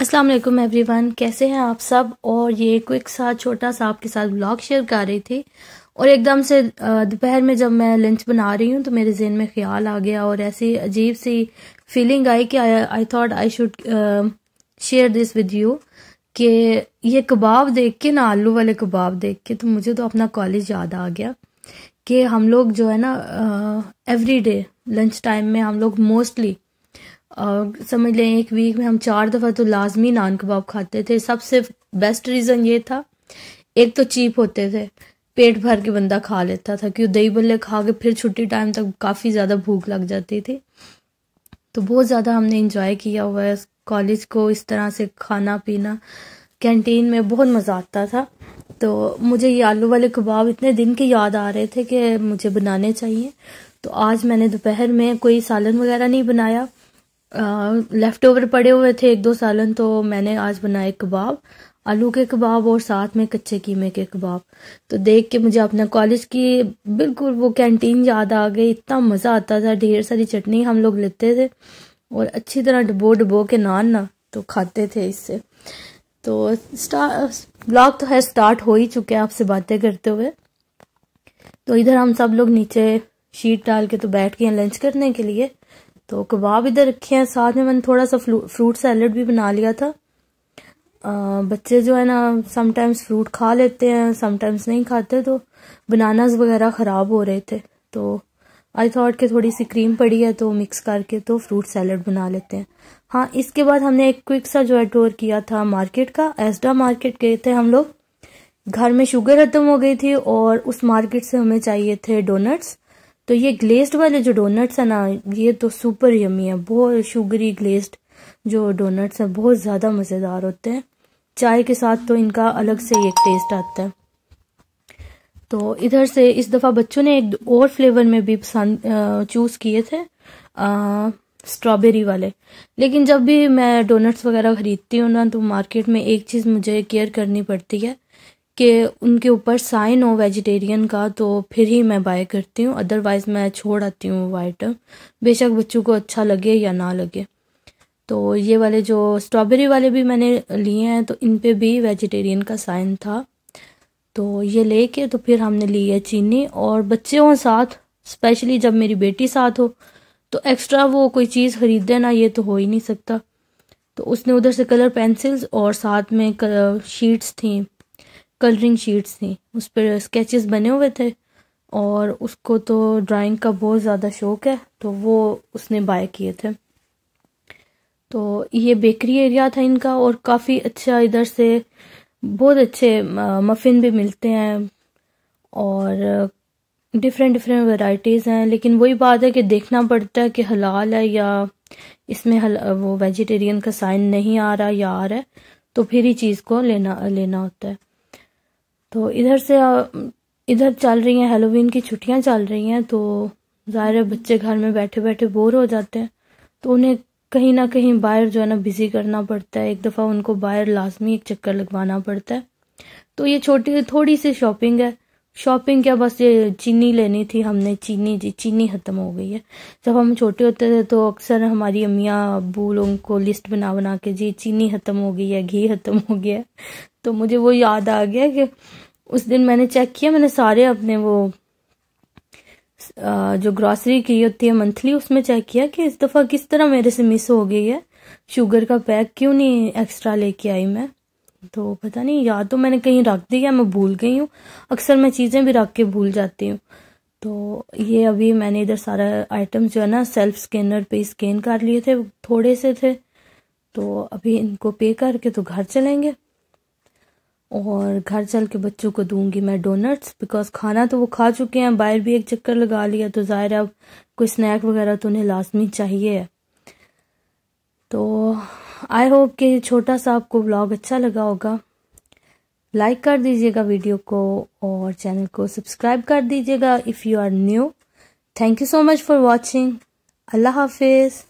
अस्सलाम वालेकुम एवरीवन कैसे हैं आप सब और ये क्विक सा छोटा सा आपके साथ ब्लॉग शेयर कर रही थी और एकदम से दोपहर में जब मैं लंच बना रही हूँ तो मेरे जहन में ख्याल आ गया और ऐसी अजीब सी फीलिंग आई कि I thought I should share this with you कि ये कबाब देख के ना आलू वाले कबाब देख के तो मुझे तो अपना कॉलेज याद आ गया कि हम लोग जो है ना एवरी डे लंच टाइम में हम लोग मोस्टली और समझ लें एक वीक में हम चार दफ़ा तो लाजमी नान कबाब खाते थे सबसे बेस्ट रीज़न ये था एक तो चीप होते थे पेट भर के बंदा खा लेता था क्यों दही बल्ले खा के फिर छुट्टी टाइम तक काफ़ी ज़्यादा भूख लग जाती थी तो बहुत ज़्यादा हमने इंजॉय किया हुआ है कॉलेज को इस तरह से खाना पीना कैंटीन में बहुत मज़ा आता था तो मुझे ये आलू वाले कबाब इतने दिन के याद आ रहे थे कि मुझे बनाने चाहिए तो आज मैंने दोपहर में कोई सालन वगैरह नहीं बनाया लेफ़्ट ओवर पड़े हुए थे एक दो सालन तो मैंने आज बनाए कबाब आलू के कबाब और साथ में कच्चे कीमे के कबाब तो देख के मुझे अपना कॉलेज की बिल्कुल वो कैंटीन याद आ गई इतना मज़ा आता था ढेर सारी चटनी हम लोग लेते थे और अच्छी तरह डबो डुबो के नान ना तो खाते थे इससे तो ब्लॉग तो है स्टार्ट हो ही चुके हैं आपसे बातें करते हुए तो इधर हम सब लोग नीचे शीट डाल के तो बैठ गए लंच करने के लिए तो कबाब इधर रखे हैं साथ में मैंने थोड़ा सा फ्रूट सैलड भी बना लिया था आ, बच्चे जो है ना समटाइम्स फ्रूट खा लेते हैं समटाइम्स नहीं खाते तो बनानाज वगैरह ख़राब हो रहे थे तो आई थॉट के थोड़ी सी क्रीम पड़ी है तो मिक्स करके तो फ्रूट सैलड बना लेते हैं हाँ इसके बाद हमने एक क्विक सा जो है टूर किया था मार्केट का एसडा मार्केट गए थे हम लोग घर में शुगर खत्म हो गई थी और उस मार्केट से हमें चाहिए थे डोनट्स तो ये ग्लेस्ड वाले जो डोनट्स हैं ना ये तो सुपर यमी है बहुत शुगरी ग्लेस्ड जो डोनट्स हैं बहुत ज़्यादा मज़ेदार होते हैं चाय के साथ तो इनका अलग से एक टेस्ट आता है तो इधर से इस दफ़ा बच्चों ने एक और फ्लेवर में भी पसंद चूज़ किए थे स्ट्रॉबेरी वाले लेकिन जब भी मैं डोनट्स वगैरह ख़रीदती हूँ ना तो मार्केट में एक चीज़ मुझे केयर करनी पड़ती है कि उनके ऊपर साइन हो वेजिटेरियन का तो फिर ही मैं बाय करती हूँ अदरवाइज़ मैं छोड़ आती हूँ वो आइटम बेशक बच्चों को अच्छा लगे या ना लगे तो ये वाले जो स्ट्रॉबेरी वाले भी मैंने लिए हैं तो इन पे भी वेजिटेरियन का साइन था तो ये लेके तो फिर हमने ली है चीनी और बच्चे हों साथ स्पेशली जब मेरी बेटी साथ हो तो एक्स्ट्रा वो कोई चीज़ ख़रीदे ना ये तो हो ही नहीं सकता तो उसने उधर से कलर पेंसिल्स और साथ में कलर शीट्स थी कलरिंग शीट्स थी उस पर स्केचेस बने हुए थे और उसको तो ड्राइंग का बहुत ज़्यादा शौक है तो वो उसने बाय किए थे तो ये बेकरी एरिया था इनका और काफ़ी अच्छा इधर से बहुत अच्छे मफ़िन भी मिलते हैं और डिफरेंट डिफरेंट वैरायटीज़ हैं लेकिन वही बात है कि देखना पड़ता है कि हलाल है या इसमें हल वो वेजिटेरियन का साइन नहीं आ रहा या आ रहा है तो फिर ही चीज़ को लेना लेना होता है तो इधर से इधर चल रही हैं हेलोवीन की छुट्टियां चल रही हैं तो ज़ाहिर है बच्चे घर में बैठे बैठे बोर हो जाते हैं तो उन्हें कहीं ना कहीं बाहर जो है ना बिज़ी करना पड़ता है एक दफ़ा उनको बाहर लाजमी एक चक्कर लगवाना पड़ता है तो ये छोटी थोड़ी सी शॉपिंग है शॉपिंग क्या बस ये चीनी लेनी थी हमने चीनी जी चीनी ख़त्म हो गई है जब हम छोटे होते थे तो अक्सर हमारी अम्मियाँ अबू लोगों को लिस्ट बना बना के जी चीनी ख़त्म हो गई है घी ख़त्म हो गया तो मुझे वो याद आ गया कि उस दिन मैंने चेक किया मैंने सारे अपने वो जो ग्रॉसरी की होती है मंथली उसमें चेक किया कि इस दफ़ा किस तरह मेरे से मिस हो गई है शुगर का पैक क्यों नहीं एक्स्ट्रा लेके आई मैं तो पता नहीं या तो मैंने कहीं रख दी या मैं भूल गई हूँ अक्सर मैं चीज़ें भी रख के भूल जाती हूँ तो ये अभी मैंने इधर सारा आइटम जो है ना सेल्फ स्कैनर पे स्कैन कर लिए थे थोड़े से थे तो अभी इनको पे करके तो घर चलेंगे और घर चल के बच्चों को दूंगी मैं डोनट्स बिकॉज खाना तो वो खा चुके हैं बाहर भी एक चक्कर लगा लिया तो ज़ाहिर अब कोई स्नैक वगैरह तो उन्हें लाजमी चाहिए तो आई होप कि छोटा सा आपको ब्लॉग अच्छा लगा होगा लाइक कर दीजिएगा वीडियो को और चैनल को सब्सक्राइब कर दीजिएगा if you are new thank you so much for watching अल्लाह हाफिज़